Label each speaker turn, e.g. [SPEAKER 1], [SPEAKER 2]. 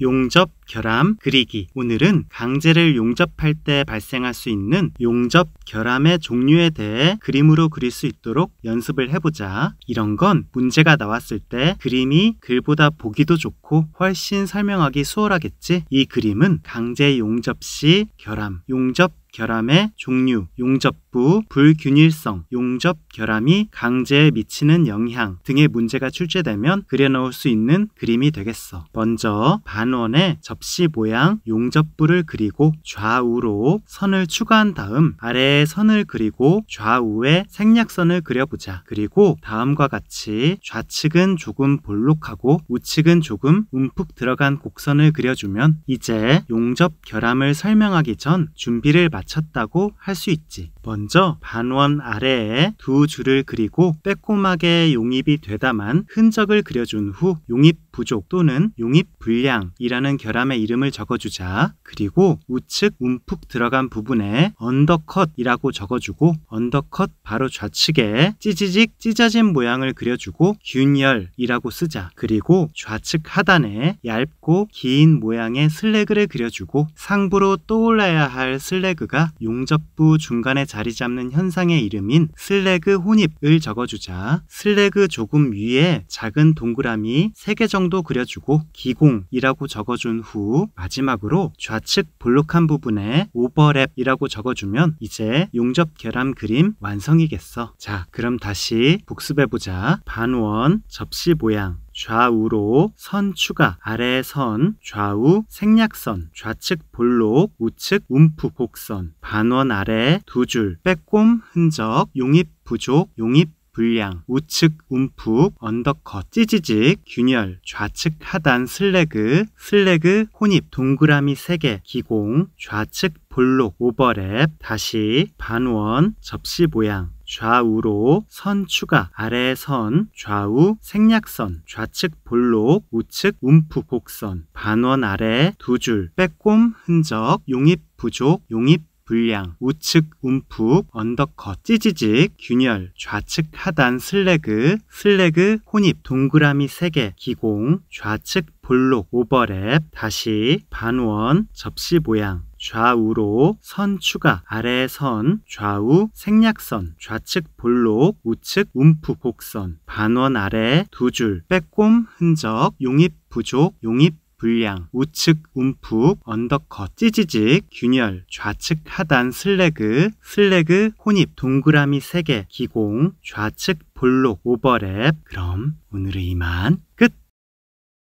[SPEAKER 1] 용접, 결함, 그리기. 오늘은 강제를 용접할 때 발생할 수 있는 용접, 결함의 종류에 대해 그림으로 그릴 수 있도록 연습을 해보자. 이런 건 문제가 나왔을 때 그림이 글보다 보기도 좋고 훨씬 설명하기 수월하겠지. 이 그림은 강제 용접 시 결함, 용접 결함의 종류, 용접부, 불균일성, 용접 결함이 강제에 미치는 영향 등의 문제가 출제되면 그려넣을 수 있는 그림이 되겠어. 먼저 반원의 접시 모양 용접부를 그리고 좌우로 선을 추가한 다음 아래에 선을 그리고 좌우에 생략선을 그려보자. 그리고 다음과 같이 좌측은 조금 볼록하고 우측은 조금 움푹 들어간 곡선을 그려주면 이제 용접 결함을 설명하기 전 준비를 마치 겠습니다 마쳤다고 할 수 있지. 먼저 반원 아래에 두 줄을 그리고 빼꼼하게 용입이 되다만 흔적을 그려준 후 용입 부족 또는 용입 불량이라는 결함의 이름을 적어주자 그리고 우측 움푹 들어간 부분에 언더컷이라고 적어주고 언더컷 바로 좌측에 찌지직 찢어진 모양을 그려주고 균열이라고 쓰자 그리고 좌측 하단에 얇고 긴 모양의 슬래그를 그려주고 상부로 떠올라야 할 슬래그가 용접부 중간에 자리 잡는 현상의 이름인 슬래그 혼입을 적어주자 슬래그 조금 위에 작은 동그라미 3개 정도 그려주고 기공이라고 적어준 후 마지막으로 좌측 볼록한 부분에 오버랩이라고 적어주면 이제 용접 결함 그림 완성이겠어. 자 그럼 다시 복습해보자. 반원 접시 모양 좌우로 선 추가, 아래 선, 좌우 생략선, 좌측 볼록, 우측 움프 곡선, 반원 아래 두 줄, 빼꼼 흔적, 용입 부족, 용입 불량, 우측 움푹, 언더컷, 찌지직, 균열, 좌측 하단 슬래그, 슬래그, 혼입, 동그라미 3개, 기공, 좌측 볼록, 오버랩, 다시, 반원, 접시 모양, 좌우로 선 추가, 아래 선, 좌우 생략선, 좌측 볼록, 우측 움프 곡선, 반원 아래 두 줄, 빼꼼 흔적, 용입 부족, 용입 불량, 우측 움푹, 언더컷, 찌지직, 균열, 좌측 하단 슬래그, 슬래그 혼입, 동그라미 3개, 기공, 좌측 볼록, 오버랩, 다시 반원, 접시 모양, 좌우로 선 추가, 아래 선, 좌우 생략선, 좌측 볼록, 우측 움푹 곡선, 반원 아래 두 줄, 빼꼼 흔적, 용입 부족, 용입 불량, 우측 움푹, 언더컷, 찌지직, 균열, 좌측 하단 슬래그, 슬래그 혼입, 동그라미 3개, 기공, 좌측 볼록, 오버랩. 그럼 오늘은 이만 끝!